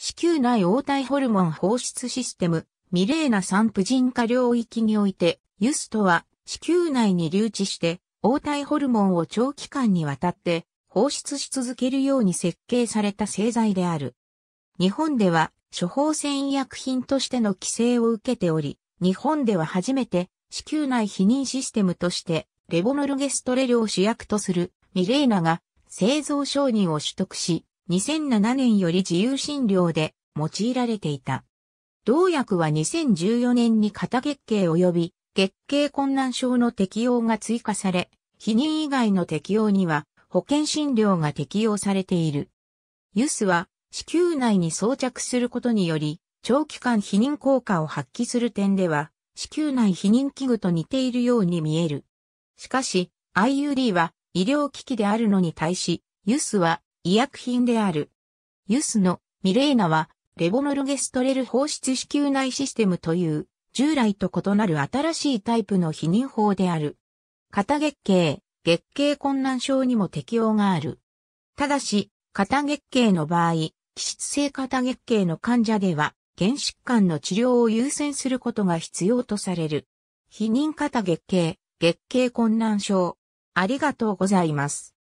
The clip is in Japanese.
子宮内応体ホルモン放出システム、ミレーナ産婦人科領域において、ユストは子宮内に留置して、応体ホルモンを長期間にわたって放出し続けるように設計された製剤である。日本では処方箋医薬品としての規制を受けており、日本では初めて子宮内避妊システムとしてレボノルゲストレルを主役とするミレーナが製造承認を取得し、2007年より自由診療で用いられていた。同薬は2014年に肩月経及び月経困難症の適用が追加され、避妊以外の適用には保険診療が適用されている。ユスは子宮内に装着することにより、長期間避妊効果を発揮する点では、子宮内避妊器具と似ているように見える。しかし、IUD は医療機器であるのに対し、ユスは医薬品である。ユスのミレーナは、レボノルゲストレル放出子宮内システムという、従来と異なる新しいタイプの避妊法である。肩月経、月経困難症にも適用がある。ただし、肩月経の場合、気質性肩月経の患者では、原疾患の治療を優先することが必要とされる。避妊肩月経、月経困難症。ありがとうございます。